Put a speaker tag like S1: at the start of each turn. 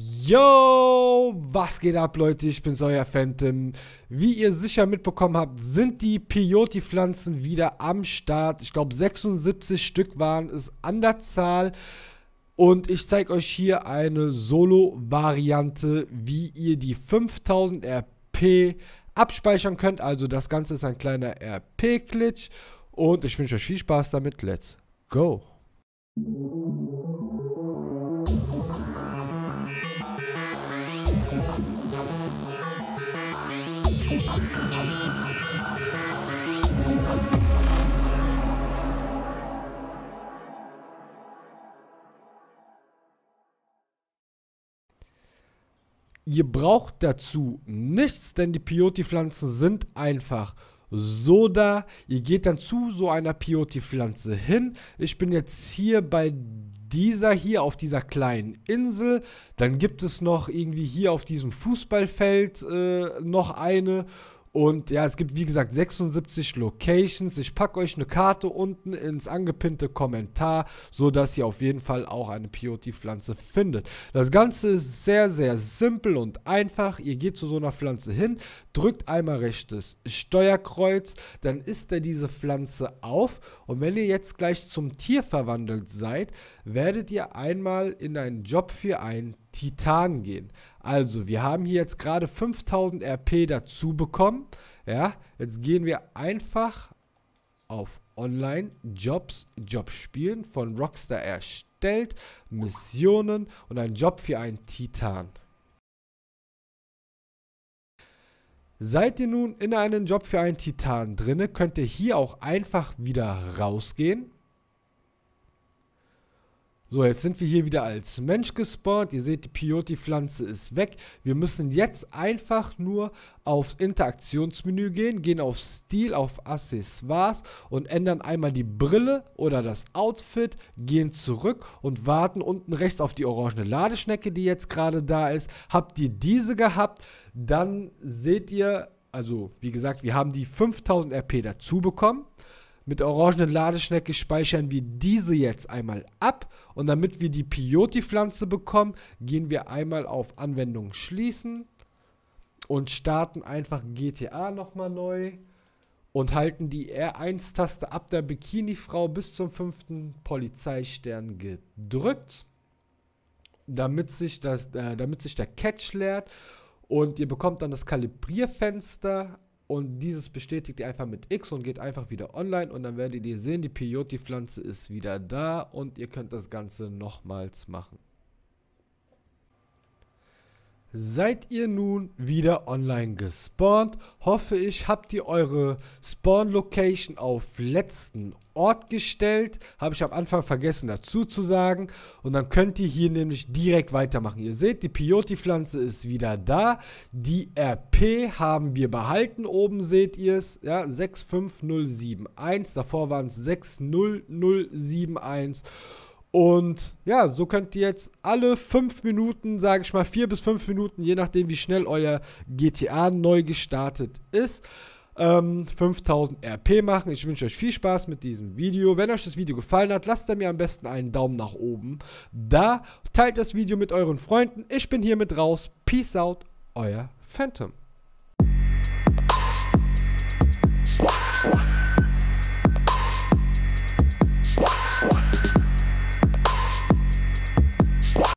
S1: Yo, was geht ab, Leute? Ich bin's, euer Phantom. Wie ihr sicher mitbekommen habt, sind die Peyote-Pflanzen wieder am Start. Ich glaube, 76 Stück waren es an der Zahl. Und ich zeige euch hier eine Solo-Variante, wie ihr die 5000 RP abspeichern könnt. Also das Ganze ist ein kleiner RP-Glitch. Und ich wünsche euch viel Spaß damit. Let's go! Ihr braucht dazu nichts, denn die Pioti-Pflanzen sind einfach so da. Ihr geht dann zu so einer Pioti-Pflanze hin. Ich bin jetzt hier bei dieser hier auf dieser kleinen Insel. Dann gibt es noch irgendwie hier auf diesem Fußballfeld äh, noch eine. Und ja, es gibt wie gesagt 76 Locations. Ich packe euch eine Karte unten ins angepinnte Kommentar, sodass ihr auf jeden Fall auch eine Peyote-Pflanze findet. Das Ganze ist sehr, sehr simpel und einfach. Ihr geht zu so einer Pflanze hin, drückt einmal rechtes Steuerkreuz, dann isst er diese Pflanze auf. Und wenn ihr jetzt gleich zum Tier verwandelt seid, werdet ihr einmal in einen Job für ein Tier. Titan gehen. Also, wir haben hier jetzt gerade 5000 RP dazu bekommen. Ja, jetzt gehen wir einfach auf Online, Jobs, Jobspielen von Rockstar erstellt, Missionen und ein Job für einen Titan. Seid ihr nun in einen Job für einen Titan drinne, könnt ihr hier auch einfach wieder rausgehen so, jetzt sind wir hier wieder als Mensch gespawnt. Ihr seht, die Pioti-Pflanze ist weg. Wir müssen jetzt einfach nur aufs Interaktionsmenü gehen, gehen auf Stil, auf Accessoires und ändern einmal die Brille oder das Outfit, gehen zurück und warten unten rechts auf die orangene Ladeschnecke, die jetzt gerade da ist. Habt ihr diese gehabt, dann seht ihr, also wie gesagt, wir haben die 5000 RP dazu bekommen mit orangenen Ladeschnecke speichern wir diese jetzt einmal ab. Und damit wir die Pioti-Pflanze bekommen, gehen wir einmal auf Anwendung schließen und starten einfach GTA nochmal neu und halten die R1-Taste ab der Bikini-Frau bis zum fünften Polizeistern gedrückt, damit sich, das, äh, damit sich der Catch leert. Und ihr bekommt dann das Kalibrierfenster und dieses bestätigt ihr einfach mit X und geht einfach wieder online und dann werdet ihr sehen, die Peyote-Pflanze ist wieder da und ihr könnt das Ganze nochmals machen. Seid ihr nun wieder online gespawnt? Hoffe ich, habt ihr eure Spawn-Location auf letzten Ort gestellt. Habe ich am Anfang vergessen dazu zu sagen. Und dann könnt ihr hier nämlich direkt weitermachen. Ihr seht, die Pioti-Pflanze ist wieder da. Die RP haben wir behalten. Oben seht ihr es. Ja, 65071. Davor waren es 60071. Und ja, so könnt ihr jetzt alle fünf Minuten, sage ich mal vier bis fünf Minuten, je nachdem wie schnell euer GTA neu gestartet ist, 5000 ähm, RP machen. Ich wünsche euch viel Spaß mit diesem Video. Wenn euch das Video gefallen hat, lasst mir am besten einen Daumen nach oben da. Teilt das Video mit euren Freunden. Ich bin hiermit raus. Peace out, euer Phantom.